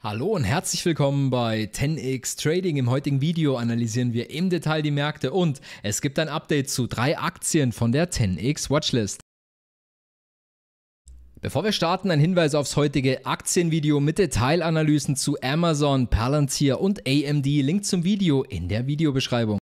Hallo und herzlich willkommen bei 10x Trading. Im heutigen Video analysieren wir im Detail die Märkte und es gibt ein Update zu drei Aktien von der 10x Watchlist. Bevor wir starten, ein Hinweis aufs heutige Aktienvideo mit Detailanalysen zu Amazon, Palantir und AMD. Link zum Video in der Videobeschreibung.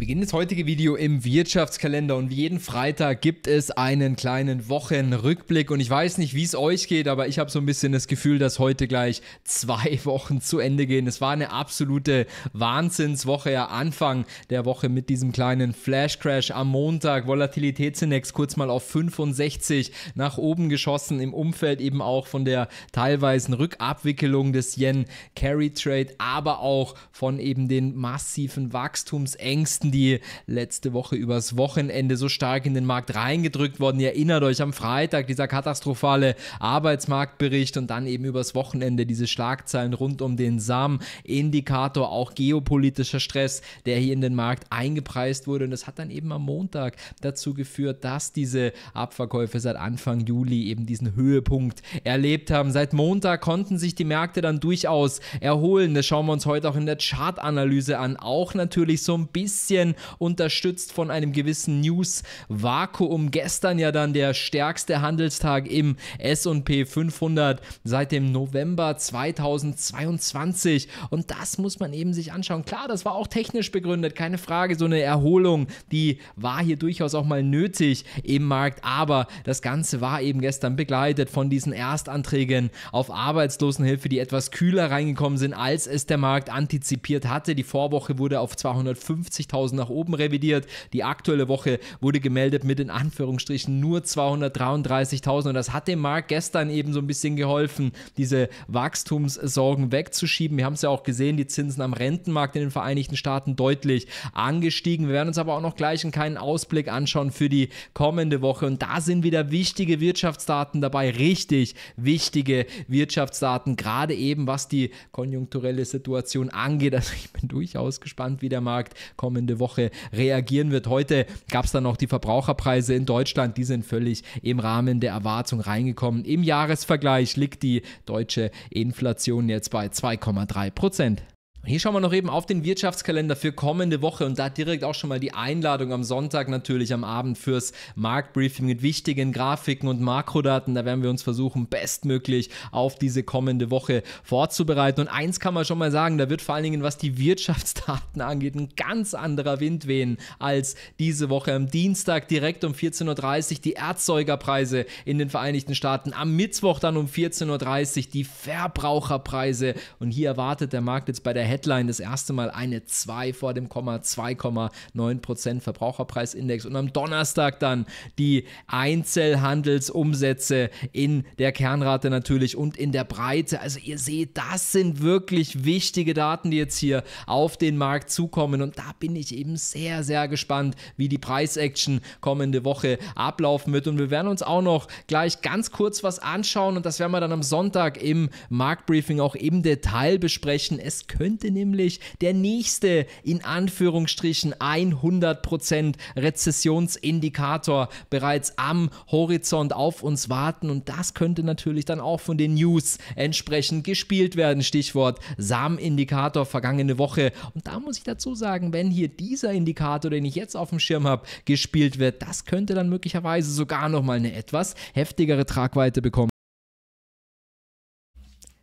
Wir beginnen das heutige Video im Wirtschaftskalender und wie jeden Freitag gibt es einen kleinen Wochenrückblick und ich weiß nicht, wie es euch geht, aber ich habe so ein bisschen das Gefühl, dass heute gleich zwei Wochen zu Ende gehen. Es war eine absolute Wahnsinnswoche, ja Anfang der Woche mit diesem kleinen Flashcrash am Montag, Volatilitätsindex kurz mal auf 65 nach oben geschossen, im Umfeld eben auch von der teilweisen Rückabwicklung des Yen Carry Trade, aber auch von eben den massiven Wachstumsängsten Aktienkursen, die letzte Woche übers Wochenende so stark in den Markt reingedrückt wurden. Ihr erinnert euch am Freitag dieser katastrophale Arbeitsmarktbericht und dann eben übers Wochenende diese Schlagzeilen rund um den SAM-Indikator, auch geopolitischer Stress, der hier in den Markt eingepreist wurde. Und das hat dann eben am Montag dazu geführt, dass diese Abverkäufe seit Anfang Juli eben diesen Höhepunkt erlebt haben. Seit Montag konnten sich die Märkte dann durchaus erholen. Das schauen wir uns heute auch in der Chartanalyse an. Auch natürlich so ein bisschen Tschechien, unterstützt von einem gewissen News-Vakuum. Gestern ja dann der stärkste Handelstag im SP 500 seit dem November 2022. Und das muss man eben sich anschauen. Klar, das war auch technisch begründet, keine Frage. So eine Erholung, die war hier durchaus auch mal nötig im Markt. Aber das Ganze war eben gestern begleitet von diesen Erstanträgen auf Arbeitslosenhilfe, die etwas kühler reingekommen sind, als es der Markt antizipiert hatte. Die Vorwoche wurde auf 250.000 200.000 nach oben revidiert. Die aktuelle Woche wurde gemeldet mit in Anführungsstrichen nur 233.000 und das hat dem Markt gestern eben so ein bisschen geholfen, diese Wachstumssorgen wegzuschieben. Wir haben es ja auch gesehen, die Zinsen am Rentenmarkt in den Vereinigten Staaten deutlich angestiegen. Wir werden uns aber auch noch gleich einen kleinen Ausblick anschauen für die kommende Woche und da sind wieder wichtige Wirtschaftsdaten dabei, richtig wichtige Wirtschaftsdaten, gerade eben was die konjunkturelle Situation angeht. Also ich bin durchaus gespannt, wie der Markt kommende Woche reagieren wird. Heute gab es dann noch die Verbraucherpreise in Deutschland. Die sind völlig im Rahmen der Erwartung reingekommen. Im Jahresvergleich liegt die deutsche Inflation jetzt bei 2,3 Prozent. Hier schauen wir noch eben auf den Wirtschaftskalender für kommende Woche und da direkt auch schon mal die Einladung am Sonntag natürlich am Abend fürs Marktbriefing mit wichtigen Grafiken und Makrodaten. Da werden wir uns versuchen, bestmöglich auf diese kommende Woche vorzubereiten. Und eins kann man schon mal sagen, da wird vor allen Dingen, was die Wirtschaftsdaten angeht, ein ganz anderer Wind wehen als diese Woche. Am Dienstag direkt um 14.30 Uhr die Erzeugerpreise in den Vereinigten Staaten. Am Mittwoch dann um 14.30 Uhr die Verbraucherpreise. Und hier erwartet der Markt jetzt bei der Headline das erste Mal eine 2 vor dem Komma, 2,9% Verbraucherpreisindex und am Donnerstag dann die Einzelhandelsumsätze in der Kernrate natürlich und in der Breite. Also ihr seht, das sind wirklich wichtige Daten, die jetzt hier auf den Markt zukommen und da bin ich eben sehr, sehr gespannt, wie die Preisaction kommende Woche ablaufen wird und wir werden uns auch noch gleich ganz kurz was anschauen und das werden wir dann am Sonntag im Marktbriefing auch im Detail besprechen. Es könnte könnte nämlich der nächste in Anführungsstrichen 100% Rezessionsindikator bereits am Horizont auf uns warten und das könnte natürlich dann auch von den News entsprechend gespielt werden. Stichwort SAM-Indikator vergangene Woche und da muss ich dazu sagen, wenn hier dieser Indikator, den ich jetzt auf dem Schirm habe, gespielt wird, das könnte dann möglicherweise sogar nochmal eine etwas heftigere Tragweite bekommen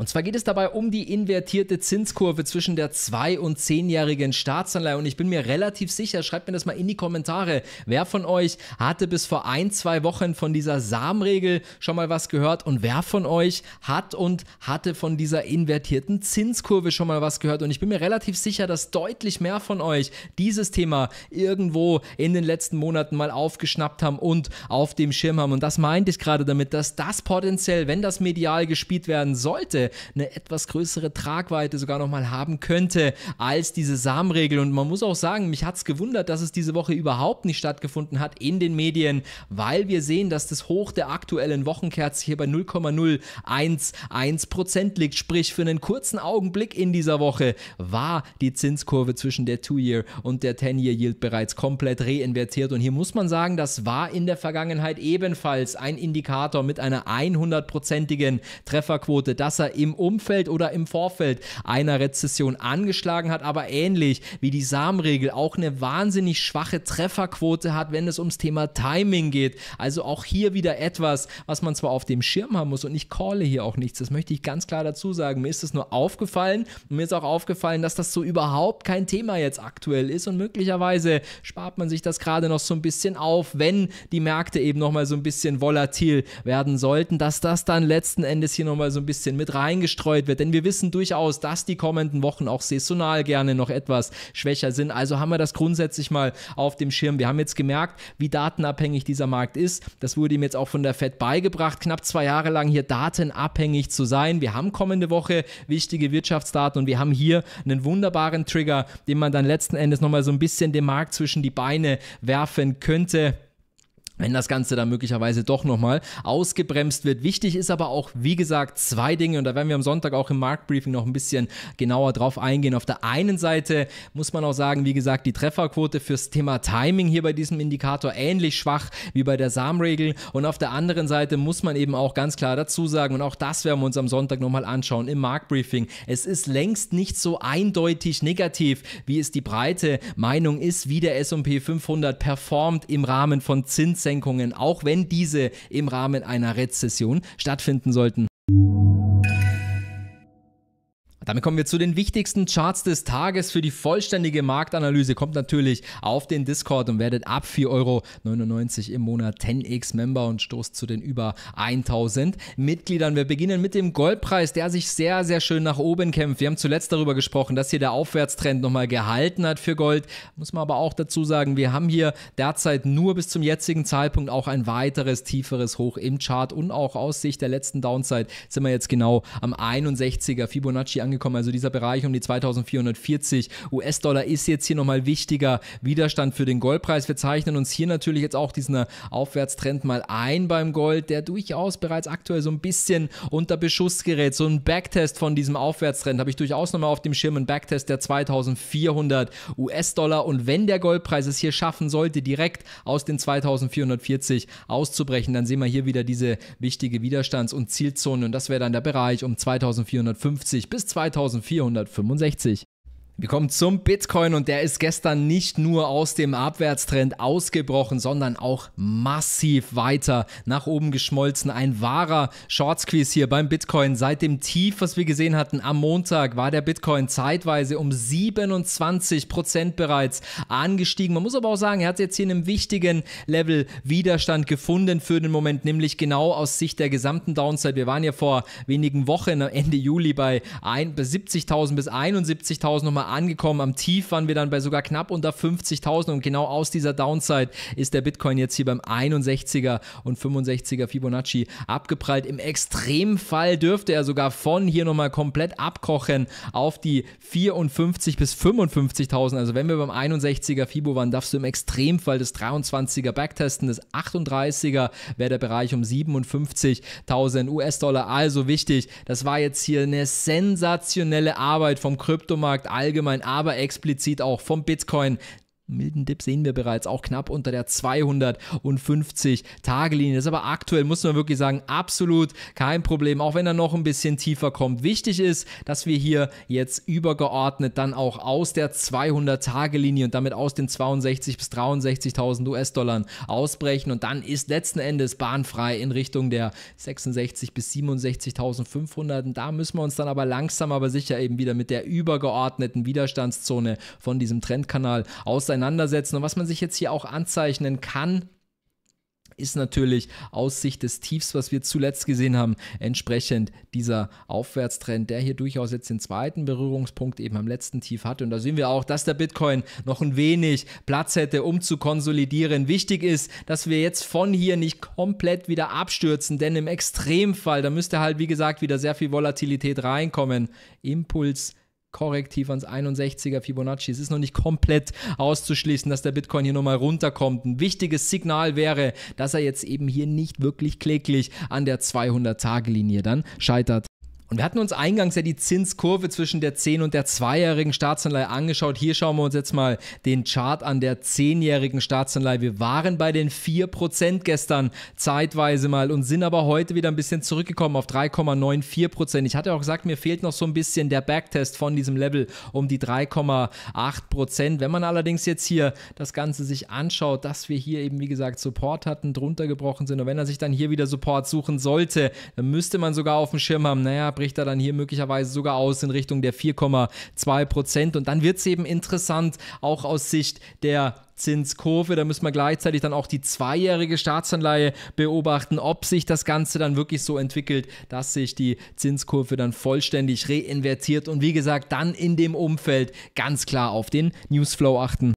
Und zwar geht es dabei um die invertierte Zinskurve zwischen der 2- und 10-jährigen Staatsanleihe. Und ich bin mir relativ sicher, schreibt mir das mal in die Kommentare, wer von euch hatte bis vor ein, zwei Wochen von dieser Samenregel schon mal was gehört und wer von euch hat und hatte von dieser invertierten Zinskurve schon mal was gehört. Und ich bin mir relativ sicher, dass deutlich mehr von euch dieses Thema irgendwo in den letzten Monaten mal aufgeschnappt haben und auf dem Schirm haben. Und das meinte ich gerade damit, dass das potenziell, wenn das medial gespielt werden sollte, eine etwas größere Tragweite sogar nochmal haben könnte als diese Samenregel. Und man muss auch sagen, mich hat es gewundert, dass es diese Woche überhaupt nicht stattgefunden hat in den Medien, weil wir sehen, dass das Hoch der aktuellen Wochenkerze hier bei 0,011 Prozent liegt. Sprich, für einen kurzen Augenblick in dieser Woche war die Zinskurve zwischen der Two-Year und der Ten-Year-Yield bereits komplett reinvertiert. Und hier muss man sagen, das war in der Vergangenheit ebenfalls ein Indikator mit einer 100-prozentigen Trefferquote, dass er im Umfeld oder im Vorfeld einer Rezession angeschlagen hat, aber ähnlich wie die Samenregel auch eine wahnsinnig schwache Trefferquote hat, wenn es ums Thema Timing geht. Also auch hier wieder etwas, was man zwar auf dem Schirm haben muss und ich calle hier auch nichts, das möchte ich ganz klar dazu sagen. Mir ist es nur aufgefallen und mir ist auch aufgefallen, dass das so überhaupt kein Thema jetzt aktuell ist und möglicherweise spart man sich das gerade noch so ein bisschen auf, wenn die Märkte eben nochmal so ein bisschen volatil werden sollten, dass das dann letzten Endes hier nochmal so ein bisschen mit rein eingestreut wird. Denn wir wissen durchaus, dass die kommenden Wochen auch saisonal gerne noch etwas schwächer sind. Also haben wir das grundsätzlich mal auf dem Schirm. Wir haben jetzt gemerkt, wie datenabhängig dieser Markt ist. Das wurde ihm jetzt auch von der Fed beigebracht, knapp zwei Jahre lang hier datenabhängig zu sein. Wir haben kommende Woche wichtige Wirtschaftsdaten und wir haben hier einen wunderbaren Trigger, den man dann letzten Endes nochmal so ein bisschen dem Markt zwischen die Beine werfen könnte wenn das Ganze dann möglicherweise doch nochmal ausgebremst wird. Wichtig ist aber auch, wie gesagt, zwei Dinge und da werden wir am Sonntag auch im Marktbriefing noch ein bisschen genauer drauf eingehen. Auf der einen Seite muss man auch sagen, wie gesagt, die Trefferquote fürs Thema Timing hier bei diesem Indikator ähnlich schwach wie bei der SAM-Regel und auf der anderen Seite muss man eben auch ganz klar dazu sagen und auch das werden wir uns am Sonntag nochmal anschauen im Marktbriefing. Es ist längst nicht so eindeutig negativ, wie es die breite Meinung ist, wie der S&P 500 performt im Rahmen von Zinssätzen Zinssenkungen, auch wenn diese im Rahmen einer Rezession stattfinden sollten. Damit kommen wir zu den wichtigsten Charts des Tages. Für die vollständige Marktanalyse kommt natürlich auf den Discord und werdet ab 4,99 Euro im Monat 10x Member und stoßt zu den über 1000 Mitgliedern. Wir beginnen mit dem Goldpreis, der sich sehr, sehr schön nach oben kämpft. Wir haben zuletzt darüber gesprochen, dass hier der Aufwärtstrend nochmal gehalten hat für Gold. Muss man aber auch dazu sagen, wir haben hier derzeit nur bis zum jetzigen Zeitpunkt auch ein weiteres tieferes Hoch im Chart und auch aus Sicht der letzten Downside sind wir jetzt genau am 61er Fibonacci angekommen angekommen. Also dieser Bereich um die 2440 US-Dollar ist jetzt hier nochmal wichtiger Widerstand für den Goldpreis. Wir zeichnen uns hier natürlich jetzt auch diesen Aufwärtstrend mal ein beim Gold, der durchaus bereits aktuell so ein bisschen unter Beschuss gerät. So ein Backtest von diesem Aufwärtstrend habe ich durchaus nochmal auf dem Schirm, ein Backtest der 2400 US-Dollar. Und wenn der Goldpreis es hier schaffen sollte, direkt aus den 2440 auszubrechen, dann sehen wir hier wieder diese wichtige Widerstands- und Zielzone. Und das wäre dann der Bereich um 2450 bis 2450. 2465. Wir kommen zum Bitcoin und der ist gestern nicht nur aus dem Abwärtstrend ausgebrochen, sondern auch massiv weiter nach oben geschmolzen. Ein wahrer short hier beim Bitcoin. Seit dem Tief, was wir gesehen hatten am Montag, war der Bitcoin zeitweise um 27% Prozent bereits angestiegen. Man muss aber auch sagen, er hat jetzt hier einen wichtigen Level Widerstand gefunden für den Moment, nämlich genau aus Sicht der gesamten Downside. Wir waren ja vor wenigen Wochen, Ende Juli, bei 70.000 bis 71.000 nochmal angekommen. Am Tief waren wir dann bei sogar knapp unter 50.000 und genau aus dieser Downside ist der Bitcoin jetzt hier beim 61er und 65er Fibonacci abgeprallt. Im Extremfall dürfte er sogar von hier nochmal komplett abkochen auf die 54 bis 55.000. Also wenn wir beim 61er Fibo waren, darfst du im Extremfall das 23er backtesten, Das 38er wäre der Bereich um 57.000 US-Dollar. Also wichtig, das war jetzt hier eine sensationelle Arbeit vom Kryptomarkt allgemein allgemein, aber explizit auch vom Bitcoin, milden Dip sehen wir bereits, auch knapp unter der 250-Tage-Linie. Das ist aber aktuell, muss man wirklich sagen, absolut kein Problem, auch wenn er noch ein bisschen tiefer kommt. Wichtig ist, dass wir hier jetzt übergeordnet dann auch aus der 200-Tage-Linie und damit aus den 62.000 bis 63.000 US-Dollar ausbrechen und dann ist letzten Endes bahnfrei in Richtung der 66.000 bis 67.500. Da müssen wir uns dann aber langsam, aber sicher eben wieder mit der übergeordneten Widerstandszone von diesem Trendkanal aus auseinandersetzen. Und was man sich jetzt hier auch anzeichnen kann, ist natürlich aus Sicht des Tiefs, was wir zuletzt gesehen haben, entsprechend dieser Aufwärtstrend, der hier durchaus jetzt den zweiten Berührungspunkt eben am letzten Tief hatte. Und da sehen wir auch, dass der Bitcoin noch ein wenig Platz hätte, um zu konsolidieren. Wichtig ist, dass wir jetzt von hier nicht komplett wieder abstürzen, denn im Extremfall, da müsste halt, wie gesagt, wieder sehr viel Volatilität reinkommen. Impuls korrektiv ans 61er Fibonacci. Es ist noch nicht komplett auszuschließen, dass der Bitcoin hier nochmal runterkommt. Ein wichtiges Signal wäre, dass er jetzt eben hier nicht wirklich kläglich an der 200-Tage-Linie dann scheitert. Und wir hatten uns eingangs ja die Zinskurve zwischen der 10- und der 2-jährigen Staatsanleihe angeschaut. Hier schauen wir uns jetzt mal den Chart an der 10-jährigen Staatsanleihe. Wir waren bei den 4% gestern zeitweise mal und sind aber heute wieder ein bisschen zurückgekommen auf 3,94%. Ich hatte auch gesagt, mir fehlt noch so ein bisschen der Backtest von diesem Level um die 3,8%. Wenn man allerdings jetzt hier das Ganze sich anschaut, dass wir hier eben, wie gesagt, Support hatten, drunter gebrochen sind und wenn er sich dann hier wieder Support suchen sollte, dann müsste man sogar auf dem Schirm haben, naja, bricht er dann hier möglicherweise sogar aus in Richtung der 4,2 Prozent. Und dann wird es eben interessant, auch aus Sicht der Zinskurve. Da müssen wir gleichzeitig dann auch die zweijährige Staatsanleihe beobachten, ob sich das Ganze dann wirklich so entwickelt, dass sich die Zinskurve dann vollständig reinvertiert und wie gesagt dann in dem Umfeld ganz klar auf den Newsflow achten.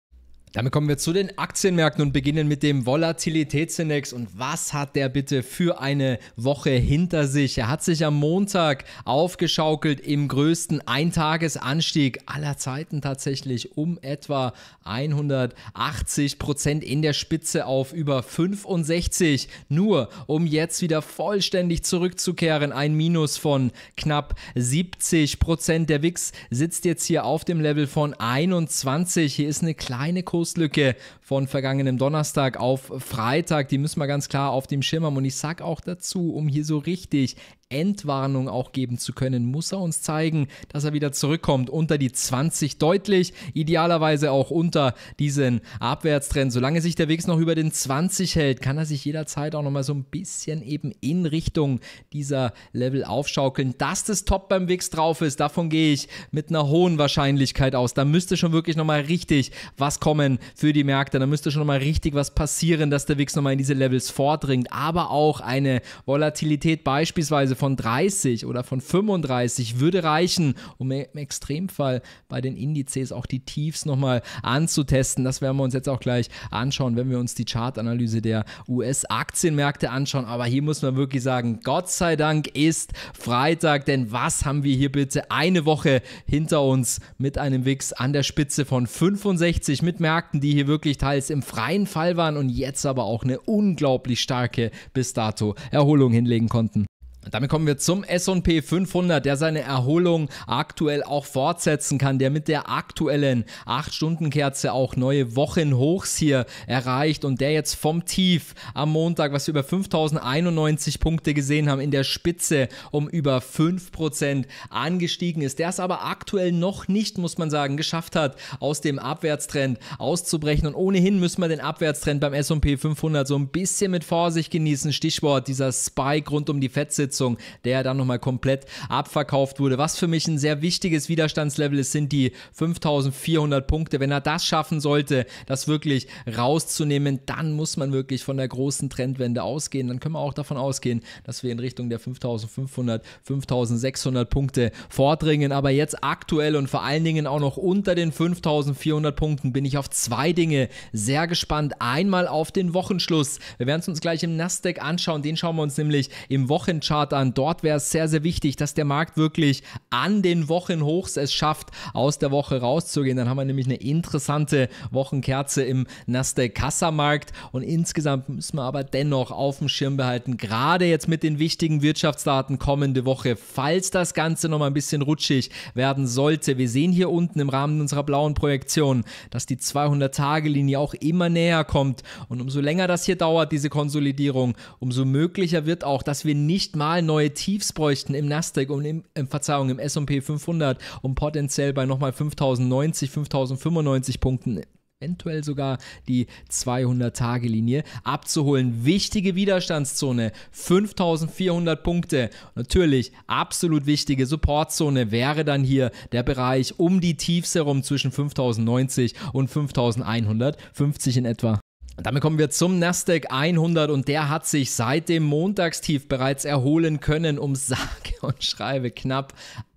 Damit kommen wir zu den Aktienmärkten und beginnen mit dem Volatilitätsindex. Und was hat der bitte für eine Woche hinter sich? Er hat sich am Montag aufgeschaukelt im größten Eintagesanstieg aller Zeiten tatsächlich um etwa 180 Prozent in der Spitze auf über 65, nur um jetzt wieder vollständig zurückzukehren. Ein Minus von knapp 70 Prozent. Der WIX sitzt jetzt hier auf dem Level von 21. Hier ist eine kleine Kurs Schusslücke von vergangenem Donnerstag auf Freitag, die müssen wir ganz klar auf dem Schirm haben. Und ich sage auch dazu, um hier so richtig Endwarnung auch geben zu können, muss er uns zeigen, dass er wieder zurückkommt unter die 20 deutlich, idealerweise auch unter diesen Abwärtstrend. Solange sich der Weg noch über den 20 hält, kann er sich jederzeit auch nochmal so ein bisschen eben in Richtung dieser Level aufschaukeln. Dass das Top beim Wix drauf ist, davon gehe ich mit einer hohen Wahrscheinlichkeit aus. Da müsste schon wirklich nochmal richtig was kommen für die Märkte da müsste schon mal richtig was passieren, dass der Wix nochmal in diese Levels vordringt. Aber auch eine Volatilität beispielsweise von 30 oder von 35 würde reichen, um im Extremfall bei den Indizes auch die Tiefs nochmal anzutesten. Das werden wir uns jetzt auch gleich anschauen, wenn wir uns die Chartanalyse der US-Aktienmärkte anschauen. Aber hier muss man wirklich sagen, Gott sei Dank ist Freitag, denn was haben wir hier bitte eine Woche hinter uns mit einem Wix an der Spitze von 65 mit Märkten, die hier wirklich teils im freien Fall waren und jetzt aber auch eine unglaublich starke bis dato Erholung hinlegen konnten. Damit kommen wir zum S&P 500, der seine Erholung aktuell auch fortsetzen kann, der mit der aktuellen 8-Stunden-Kerze auch neue Wochenhochs hier erreicht und der jetzt vom Tief am Montag, was wir über 5091 Punkte gesehen haben, in der Spitze um über 5% angestiegen ist, der es aber aktuell noch nicht, muss man sagen, geschafft hat, aus dem Abwärtstrend auszubrechen und ohnehin müssen wir den Abwärtstrend beim S&P 500 so ein bisschen mit Vorsicht genießen, Stichwort dieser Spike rund um die Fettsitze Unterstützung, der dann nochmal komplett abverkauft wurde. Was für mich ein sehr wichtiges Widerstandslevel ist, sind die 5400 Punkte. Wenn er das schaffen sollte, das wirklich rauszunehmen, dann muss man wirklich von der großen Trendwende ausgehen. Dann können wir auch davon ausgehen, dass wir in Richtung der 5500, 5600 Punkte vordringen. Aber jetzt aktuell und vor allen Dingen auch noch unter den 5400 Punkten bin ich auf zwei Dinge sehr gespannt. Einmal auf den Wochenschluss. Wir werden es uns gleich im Nasdaq anschauen. Den schauen wir uns nämlich im Wochenchart an. Dort wäre es sehr, sehr wichtig, dass der Markt wirklich an den Wochenhochs es schafft, aus der Woche rauszugehen. Dann haben wir nämlich eine interessante Wochenkerze im Nasdaq-Kassamarkt. Und insgesamt müssen wir aber dennoch auf dem Schirm behalten, gerade jetzt mit den wichtigen Wirtschaftsdaten kommende Woche, falls das Ganze nochmal ein bisschen rutschig werden sollte. Wir sehen hier unten im Rahmen unserer blauen Projektion, dass die 200-Tage-Linie auch immer näher kommt. Und umso länger das hier dauert, diese Konsolidierung, umso möglicher wird auch, dass wir nicht mal brutal neue Tiefs bräuchten im Nasdaq und im, im äh, Verzeihung im S&P 500 um potenziell bei nochmal 5090, 5095 Punkten eventuell sogar die 200-Tage-Linie abzuholen. Wichtige Widerstandszone, 5400 Punkte. Natürlich, absolut wichtige Supportzone wäre dann hier der Bereich um die Tiefs herum zwischen 5090 und 5150 in etwa. Und damit kommen wir zum Nasdaq 100 und der hat sich seit dem Montagstief bereits erholen können um sage und schreibe knapp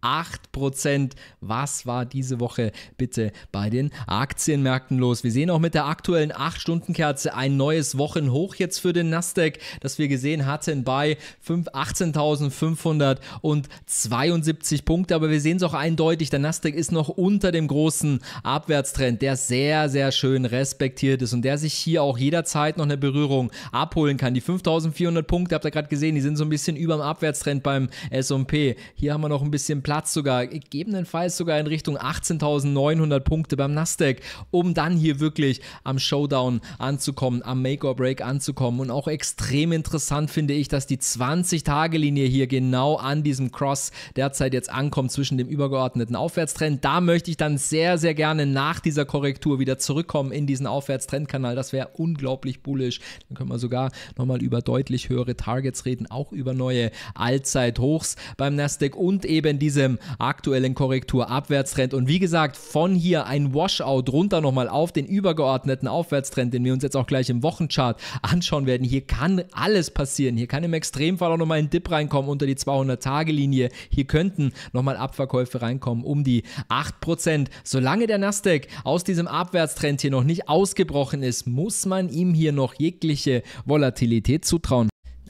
8%. Was war diese Woche bitte bei den Aktienmärkten los? Wir sehen auch mit der aktuellen 8-Stunden-Kerze ein neues Wochenhoch jetzt für den Nasdaq, das wir gesehen hatten bei 18.572 Punkte. Aber wir sehen es auch eindeutig, der Nasdaq ist noch unter dem großen Abwärtstrend, der sehr, sehr schön respektiert ist und der sich hier auch jederzeit noch eine Berührung abholen kann. Die 5.400 Punkte, habt ihr gerade gesehen, die sind so ein bisschen über dem Abwärtstrend beim S&P. Hier haben wir noch ein bisschen Platz Platz sogar, gegebenenfalls sogar in Richtung 18.900 Punkte beim Nasdaq, um dann hier wirklich am Showdown anzukommen, am Make-or-Break anzukommen. Und auch extrem interessant finde ich, dass die 20-Tage-Linie hier genau an diesem Cross derzeit jetzt ankommt zwischen dem übergeordneten Aufwärtstrend. Da möchte ich dann sehr, sehr gerne nach dieser Korrektur wieder zurückkommen in diesen Aufwärtstrendkanal. Das wäre unglaublich bullisch. Dann können wir sogar nochmal über deutlich höhere Targets reden, auch über neue Allzeithochs beim Nasdaq und eben diese Tottenham aktuell in Korrektur Abwärtstrend und wie gesagt, von hier ein Washout runter nochmal auf den übergeordneten Aufwärtstrend, den wir uns jetzt auch gleich im Wochenchart anschauen werden. Hier kann alles passieren. Hier kann im Extremfall auch nochmal ein Dip reinkommen unter die 200-Tage-Linie. Hier könnten nochmal Abverkäufe reinkommen um die 8%. Solange der Nasdaq aus diesem Abwärtstrend hier noch nicht ausgebrochen ist, muss man ihm hier noch jegliche Volatilität zutrauen.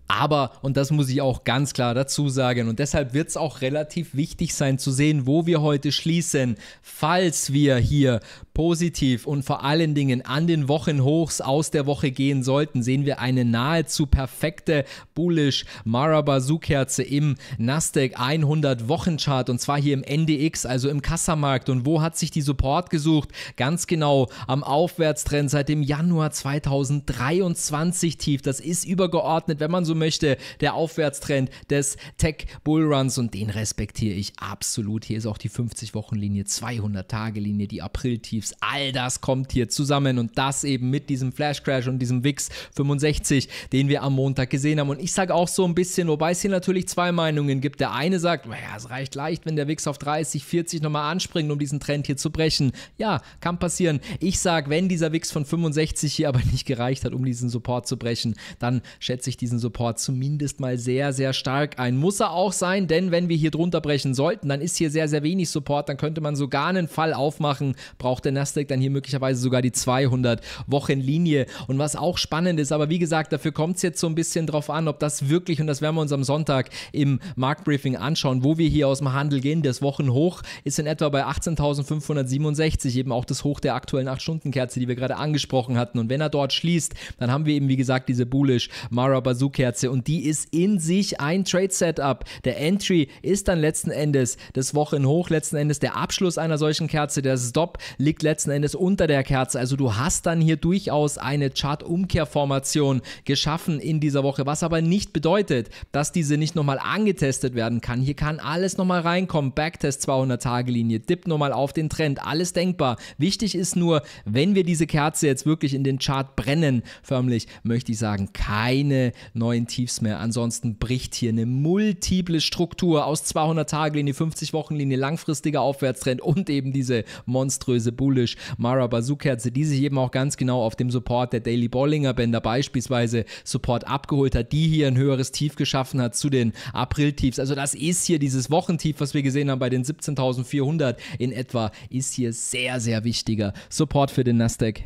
Aber, und das muss ich auch ganz klar dazu sagen, und deshalb wird es auch relativ wichtig sein zu sehen, wo wir heute schließen, falls wir hier positiv und vor allen Dingen an den Wochenhochs aus der Woche gehen sollten, sehen wir eine nahezu perfekte bullish maraba kerze im Nasdaq 100 Wochenchart und zwar hier im NDX, also im Kassamarkt. Und wo hat sich die Support gesucht? Ganz genau am Aufwärtstrend seit dem Januar 2023 tief. Das ist übergeordnet, wenn man so möchte, der Aufwärtstrend des Tech Bullruns und den respektiere ich absolut. Hier ist auch die 50-Wochen-Linie, 200-Tage-Linie, die April-Tiefs, all das kommt hier zusammen und das eben mit diesem Flash Crash und diesem WIX 65, den wir am Montag gesehen haben. Und ich sage auch so ein bisschen, wobei es hier natürlich zwei Meinungen gibt. Der eine sagt, naja, es reicht leicht, wenn der WIX auf 30, 40 nochmal anspringt, um diesen Trend hier zu brechen. Ja, kann passieren. Ich sage, wenn dieser WIX von 65 hier aber nicht gereicht hat, um diesen Support zu brechen, dann schätze ich diesen Support Rekord zumindest mal sehr, sehr stark ein. Muss er auch sein, denn wenn wir hier drunter brechen sollten, dann ist hier sehr, sehr wenig Support, dann könnte man sogar einen Fall aufmachen, braucht der Nasdaq dann hier möglicherweise sogar die 200 Wochen Linie und was auch spannend ist, aber wie gesagt, dafür kommt es jetzt so ein bisschen drauf an, ob das wirklich, und das werden wir uns am Sonntag im Marktbriefing anschauen, wo wir hier aus dem Handel gehen, das Wochenhoch ist in etwa bei 18.567, eben auch das Hoch der aktuellen 8-Stunden-Kerze, die wir gerade angesprochen hatten und wenn er dort schließt, dann haben wir eben wie gesagt diese bullish Mara Bazoo-Kerze Plätze und die ist in sich ein Trade-Setup. Der Entry ist dann letzten Endes das Wochenhoch, letzten Endes der Abschluss einer solchen Kerze, der Stop liegt letzten Endes unter der Kerze. Also du hast dann hier durchaus eine Chart-Umkehrformation geschaffen in dieser Woche, was aber nicht bedeutet, dass diese nicht nochmal angetestet werden kann. Hier kann alles nochmal reinkommen. Backtest 200-Tage-Linie, Dip nochmal auf den Trend, alles denkbar. Wichtig ist nur, wenn wir diese Kerze jetzt wirklich in den Chart brennen, förmlich, möchte ich sagen, keine neuen Tiefs mehr. Ansonsten bricht hier eine multiple Struktur aus 200 Tage Linie, 50 Wochen Linie, langfristiger Aufwärtstrend und eben diese monströse Bullish Mara Bazookerze, die sich eben auch ganz genau auf dem Support der Daily Bollinger Bänder beispielsweise Support abgeholt hat, die hier ein höheres Tief geschaffen hat zu den April-Tiefs. Also das ist hier dieses Wochentief, was wir gesehen haben bei den 17.400 in etwa, ist hier sehr, sehr wichtiger Support für den Nasdaq.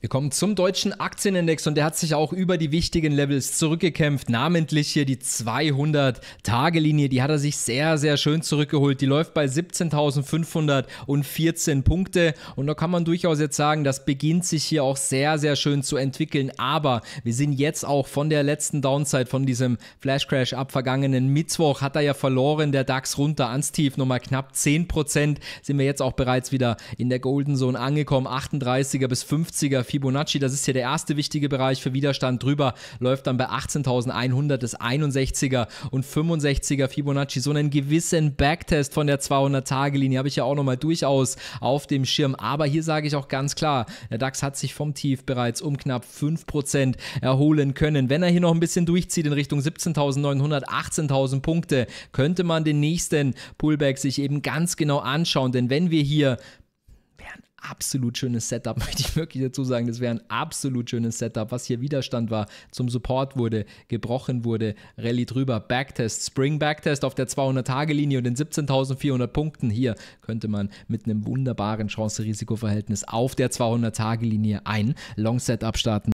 Wir kommen zum deutschen Aktienindex und der hat sich auch über die wichtigen Levels zurückgekämpft, namentlich hier die 200-Tage-Linie, die hat er sich sehr, sehr schön zurückgeholt. Die läuft bei 17.514 Punkte und da kann man durchaus jetzt sagen, das beginnt sich hier auch sehr, sehr schön zu entwickeln, aber wir sind jetzt auch von der letzten Downside, von diesem Flash Crash ab vergangenen Mittwoch, hat er ja verloren, der DAX runter ans Tief, nochmal knapp 10%, sind wir jetzt auch bereits wieder in der Golden Zone angekommen, 38er bis 50er Fibonacci, das ist hier der erste wichtige Bereich für Widerstand. Drüber läuft dann bei 18.100 das 61er und 65er Fibonacci. So einen gewissen Backtest von der 200-Tage-Linie habe ich ja auch nochmal durchaus auf dem Schirm. Aber hier sage ich auch ganz klar, der DAX hat sich vom Tief bereits um knapp 5% erholen können. Wenn er hier noch ein bisschen durchzieht in Richtung 17.900, 18.000 Punkte, könnte man den nächsten Pullback sich eben ganz genau anschauen. Denn wenn wir hier absolut schönes Setup, möchte ich wirklich dazu sagen. Das wäre ein absolut schönes Setup, was hier Widerstand war, zum Support wurde, gebrochen wurde, Rallye drüber, Backtest, Spring Backtest auf der 200-Tage-Linie und den 17.400 Punkten. Hier könnte man mit einem wunderbaren Chance-Risiko-Verhältnis auf der 200-Tage-Linie ein Long-Setup starten.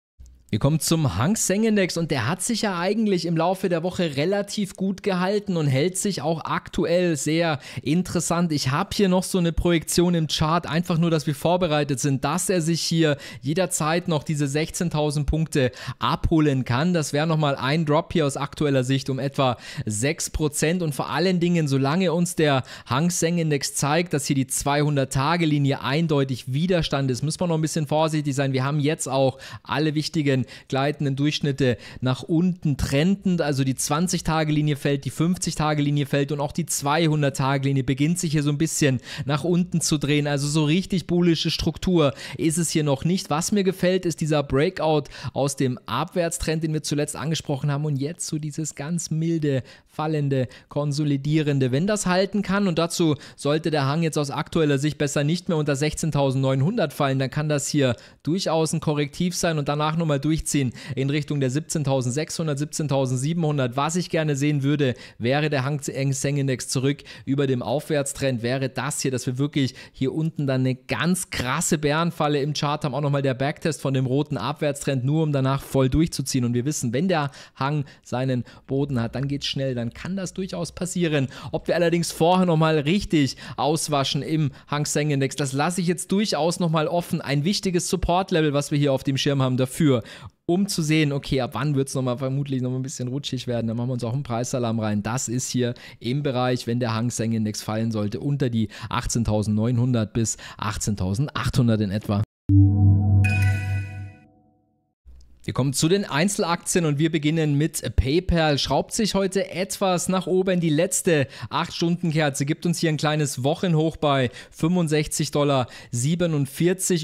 Wir kommen zum Hang Seng Index und der hat sich ja eigentlich im Laufe der Woche relativ gut gehalten und hält sich auch aktuell sehr interessant. Ich habe hier noch so eine Projektion im Chart, einfach nur, dass wir vorbereitet sind, dass er sich hier jederzeit noch diese 16.000 Punkte abholen kann. Das wäre nochmal ein Drop hier aus aktueller Sicht um etwa 6% und vor allen Dingen, solange uns der Hang Seng Index zeigt, dass hier die 200-Tage-Linie eindeutig Widerstand ist, müssen wir noch ein bisschen vorsichtig sein. Wir haben jetzt auch alle wichtigen gleitenden Durchschnitte nach unten trendend. Also die 20-Tage-Linie fällt, die 50-Tage-Linie fällt und auch die 200-Tage-Linie beginnt sich hier so ein bisschen nach unten zu drehen. Also so richtig bullische Struktur ist es hier noch nicht. Was mir gefällt, ist dieser Breakout aus dem Abwärtstrend, den wir zuletzt angesprochen haben und jetzt so dieses ganz milde, fallende, konsolidierende. Wenn das halten kann und dazu sollte der Hang jetzt aus aktueller Sicht besser nicht mehr unter 16.900 fallen, dann kann das hier durchaus ein Korrektiv sein und danach nochmal durch durchziehen in Richtung der 17.600, 17.700. Was ich gerne sehen würde, wäre der Hang Seng Index zurück über dem Aufwärtstrend, wäre das hier, dass wir wirklich hier unten dann eine ganz krasse Bärenfalle im Chart haben. Auch nochmal der Backtest von dem roten Abwärtstrend, nur um danach voll durchzuziehen. Und wir wissen, wenn der Hang seinen Boden hat, dann geht es schnell, dann kann das durchaus passieren. Ob wir allerdings vorher nochmal richtig auswaschen im Hang Seng Index, das lasse ich jetzt durchaus nochmal offen. Ein wichtiges Support-Level, was wir hier auf dem Schirm haben dafür um zu sehen, okay, ab wann wird es nochmal vermutlich nochmal ein bisschen rutschig werden, dann machen wir uns auch einen Preisalarm rein. Das ist hier im Bereich, wenn der Hang Seng Index fallen sollte, unter die 18.900 bis 18.800 in etwa. Wir kommen zu den Einzelaktien und wir beginnen mit PayPal. Schraubt sich heute etwas nach oben. Die letzte 8-Stunden-Kerze gibt uns hier ein kleines Wochenhoch bei 65,47 Dollar.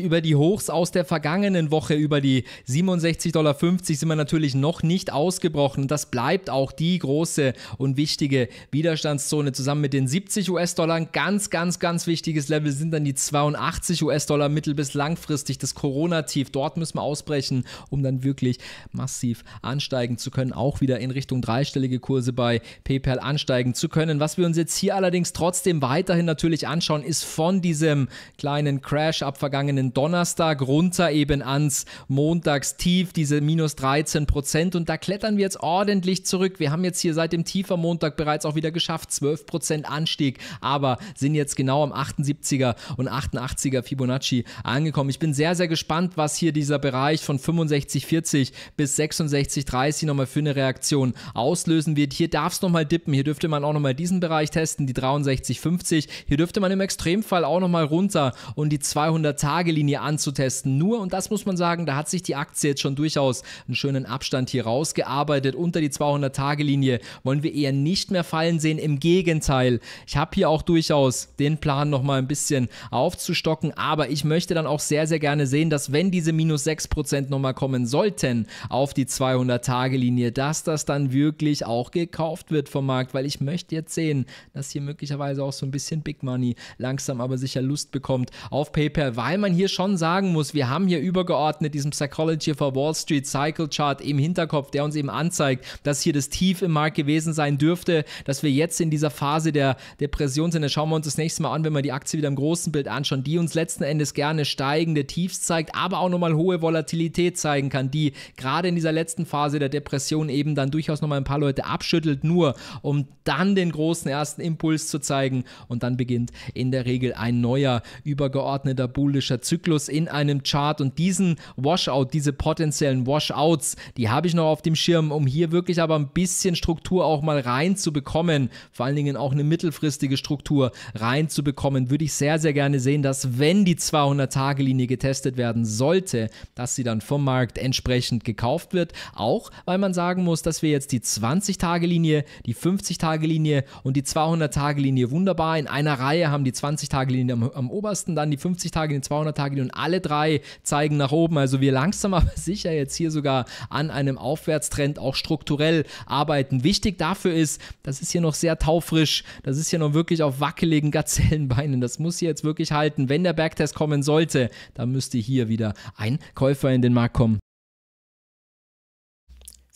Über die Hochs aus der vergangenen Woche, über die 67,50 Dollar sind wir natürlich noch nicht ausgebrochen. das bleibt auch die große und wichtige Widerstandszone zusammen mit den 70 US-Dollar. ganz, ganz, ganz wichtiges Level sind dann die 82 US-Dollar mittel- bis langfristig. Das Corona-Tief, dort müssen wir ausbrechen, um dann wirklich wirklich massiv ansteigen zu können, auch wieder in Richtung dreistellige Kurse bei PayPal ansteigen zu können. Was wir uns jetzt hier allerdings trotzdem weiterhin natürlich anschauen, ist von diesem kleinen Crash ab vergangenen Donnerstag runter eben ans Montagstief, diese minus 13 Prozent. Und da klettern wir jetzt ordentlich zurück. Wir haben jetzt hier seit dem Tief Montag bereits auch wieder geschafft, 12 Prozent Anstieg, aber sind jetzt genau am 78er und 88er Fibonacci angekommen. Ich bin sehr, sehr gespannt, was hier dieser Bereich von 65, 40 45 bis 66, 30 nochmal für eine Reaktion auslösen wird. Hier darf es nochmal dippen. Hier dürfte man auch nochmal diesen Bereich testen, die 63, 50. Hier dürfte man im Extremfall auch nochmal runter und um die 200-Tage-Linie anzutesten. Nur, und das muss man sagen, da hat sich die Aktie jetzt schon durchaus einen schönen Abstand hier rausgearbeitet. Unter die 200-Tage-Linie wollen wir eher nicht mehr fallen sehen. Im Gegenteil, ich habe hier auch durchaus den Plan, nochmal ein bisschen aufzustocken. Aber ich möchte dann auch sehr, sehr gerne sehen, dass wenn diese minus 6% nochmal kommen soll, sollten auf die 200-Tage-Linie, dass das dann wirklich auch gekauft wird vom Markt, weil ich möchte jetzt sehen, dass hier möglicherweise auch so ein bisschen Big Money langsam aber sicher Lust bekommt auf PayPal, weil man hier schon sagen muss, wir haben hier übergeordnet diesen Psychology for Wall Street Cycle Chart im Hinterkopf, der uns eben anzeigt, dass hier das Tief im Markt gewesen sein dürfte, dass wir jetzt in dieser Phase der Depression sind. Das schauen wir uns das nächste Mal an, wenn wir die Aktie wieder im großen Bild anschauen, die uns letzten Endes gerne steigende Tiefs zeigt, aber auch nochmal hohe Volatilität zeigen kann, die die gerade in dieser letzten Phase der Depression eben dann durchaus nochmal ein paar Leute abschüttelt, nur um dann den großen ersten Impuls zu zeigen. Und dann beginnt in der Regel ein neuer, übergeordneter bullischer Zyklus in einem Chart. Und diesen Washout, diese potenziellen Washouts, die habe ich noch auf dem Schirm, um hier wirklich aber ein bisschen Struktur auch mal reinzubekommen, vor allen Dingen auch eine mittelfristige Struktur reinzubekommen, würde ich sehr, sehr gerne sehen, dass wenn die 200-Tage-Linie getestet werden sollte, dass sie dann vom Markt entsprechend entsprechend gekauft wird. Auch weil man sagen muss, dass wir jetzt die 20-Tage-Linie, die 50-Tage-Linie und die 200-Tage-Linie wunderbar in einer Reihe haben. Die 20-Tage-Linie am, am, obersten, dann die 50-Tage-Linie, die 200-Tage-Linie und alle drei zeigen nach oben. Also wir langsam aber sicher jetzt hier sogar an einem Aufwärtstrend auch strukturell arbeiten. Wichtig dafür ist, das ist hier noch sehr taufrisch, das ist hier noch wirklich auf wackeligen Gazellenbeinen. Das muss hier jetzt wirklich halten. Wenn der Bergtest kommen sollte, dann müsste hier wieder ein Käufer in den Markt kommen.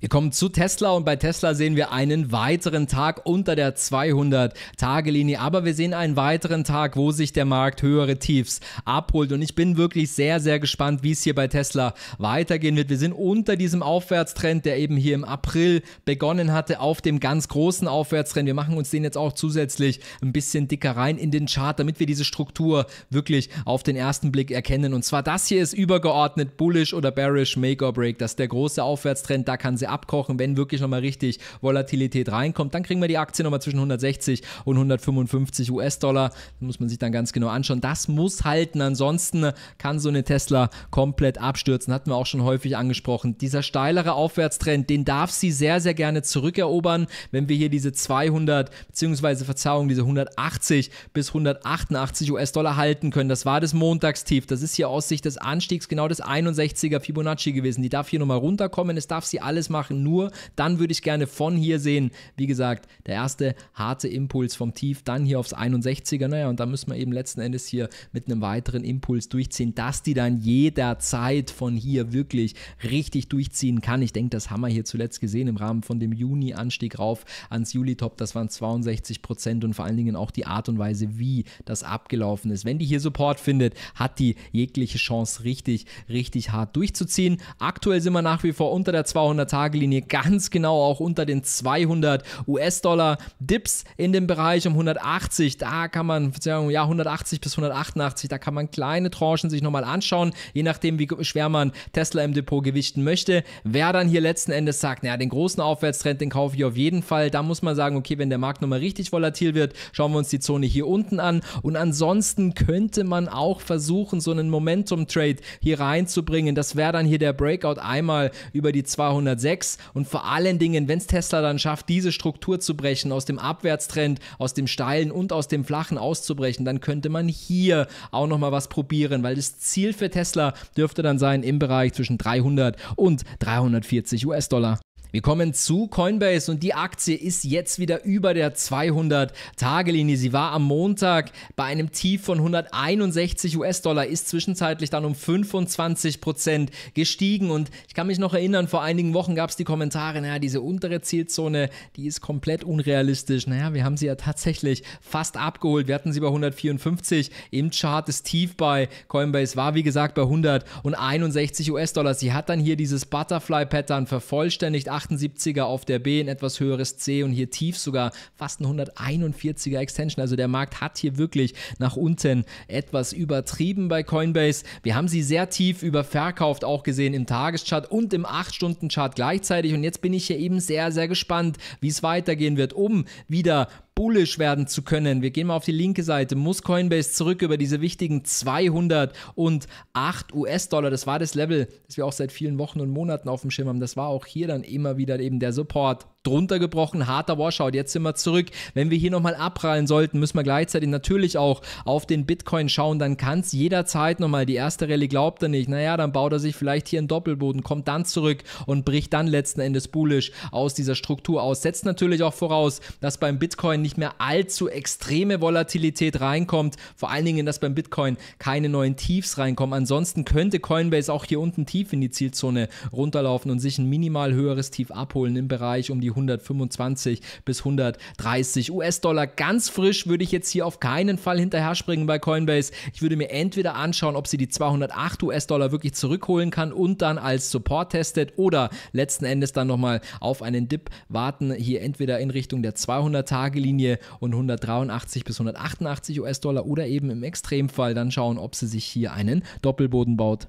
Wir kommen zu Tesla und bei Tesla sehen wir einen weiteren Tag unter der 200-Tage-Linie, aber wir sehen einen weiteren Tag, wo sich der Markt höhere Tiefs abholt und ich bin wirklich sehr, sehr gespannt, wie es hier bei Tesla weitergehen wird. Wir sind unter diesem Aufwärtstrend, der eben hier im April begonnen hatte, auf dem ganz großen Aufwärtstrend. Wir machen uns den jetzt auch zusätzlich ein bisschen dicker rein in den Chart, damit wir diese Struktur wirklich auf den ersten Blick erkennen und zwar das hier ist übergeordnet bullish oder bearish, make or break, das ist der große Aufwärtstrend, da kann sie abkochen, wenn wirklich nochmal richtig Volatilität reinkommt. Dann kriegen wir die Aktie nochmal zwischen 160 und 155 US-Dollar. Muss man sich dann ganz genau anschauen. Das muss halten. Ansonsten kann so eine Tesla komplett abstürzen. Hatten wir auch schon häufig angesprochen. Dieser steilere Aufwärtstrend, den darf sie sehr, sehr gerne zurückerobern, wenn wir hier diese 200 bzw. Verzauung, diese 180 bis 188 US-Dollar halten können. Das war das Montagstief. Das ist hier aus Sicht des Anstiegs genau das 61er Fibonacci gewesen. Die darf hier nochmal runterkommen. Es darf sie alles mal machen, nur dann würde ich gerne von hier sehen. Wie gesagt, der erste harte Impuls vom Tief, dann hier aufs 61er, naja, und da müssen wir eben letzten Endes hier mit einem weiteren Impuls durchziehen, dass die dann jederzeit von hier wirklich richtig durchziehen kann. Ich denke, das haben wir hier zuletzt gesehen im Rahmen von dem Juni-Anstieg rauf ans Juli-Top, das waren 62 Prozent und vor allen Dingen auch die Art und Weise, wie das abgelaufen ist. Wenn die hier Support findet, hat die jegliche Chance, richtig, richtig hart durchzuziehen. Aktuell sind wir nach wie vor unter der 200 Tage Anlagelinie ganz genau auch unter den 200 US-Dollar. Dips in dem Bereich um 180, da kann man, ja, 180 bis 188, da kann man kleine Tranchen sich nochmal anschauen, je nachdem, wie schwer man Tesla im Depot gewichten möchte. Wer dann hier letzten Endes sagt, naja, den großen Aufwärtstrend, den kaufe ich auf jeden Fall, da muss man sagen, okay, wenn der Markt nochmal richtig volatil wird, schauen wir uns die Zone hier unten an. Und ansonsten könnte man auch versuchen, so einen Momentum-Trade hier reinzubringen. Das wäre dann hier der Breakout einmal über die 206 komplex und vor allen Dingen, wenn es Tesla dann schafft, diese Struktur zu brechen, aus dem Abwärtstrend, aus dem steilen und aus dem flachen auszubrechen, dann könnte man hier auch nochmal was probieren, weil das Ziel für Tesla dürfte dann sein im Bereich zwischen 300 und 340 US-Dollar. Wir kommen zu Coinbase und die Aktie ist jetzt wieder über der 200-Tage-Linie. Sie war am Montag bei einem Tief von 161 US-Dollar, ist zwischenzeitlich dann um 25 gestiegen und ich kann mich noch erinnern, vor einigen Wochen gab es die Kommentare, naja, diese untere Zielzone, die ist komplett unrealistisch. Naja, wir haben sie ja tatsächlich fast abgeholt. Wir hatten sie bei 154 im Chart, das Tief bei Coinbase war wie gesagt bei 161 US-Dollar. Sie hat dann hier dieses Butterfly-Pattern vervollständigt 178er auf der B, ein etwas höheres C und hier tief sogar fast ein 141er Extension. Also der Markt hat hier wirklich nach unten etwas übertrieben bei Coinbase. Wir haben sie sehr tief überverkauft, auch gesehen im Tageschart und im 8-Stunden-Chart gleichzeitig. Und jetzt bin ich hier eben sehr, sehr gespannt, wie es weitergehen wird, um wieder bullisch werden zu können. Wir gehen mal auf die linke Seite. Muss Coinbase zurück über diese wichtigen 208 US-Dollar. Das war das Level, das wir auch seit vielen Wochen und Monaten auf dem Schirm haben. Das war auch hier dann immer wieder eben der Support drunter gebrochen, harter Washout. Jetzt sind wir zurück. Wenn wir hier nochmal abprallen sollten, müssen wir gleichzeitig natürlich auch auf den Bitcoin schauen. Dann kann es jederzeit nochmal. Die erste Rallye glaubt er nicht. Naja, dann baut er sich vielleicht hier einen Doppelboden, kommt dann zurück und bricht dann letzten Endes bullisch aus dieser Struktur aus. Setzt natürlich auch voraus, dass beim Bitcoin nicht mehr allzu extreme Volatilität reinkommt. Vor allen Dingen, dass beim Bitcoin keine neuen Tiefs reinkommen. Ansonsten könnte Coinbase auch hier unten tief in die Zielzone runterlaufen und sich ein minimal höheres Tief abholen im Bereich um die 125 bis 130 US-Dollar. Ganz frisch würde ich jetzt hier auf keinen Fall hinterher springen bei Coinbase. Ich würde mir entweder anschauen, ob sie die 208 US-Dollar wirklich zurückholen kann und dann als Support testet oder letzten Endes dann nochmal auf einen Dip warten. Hier entweder in Richtung der 200-Tage-Linie und 183 bis 188 US-Dollar oder eben im Extremfall dann schauen, ob sie sich hier einen Doppelboden baut.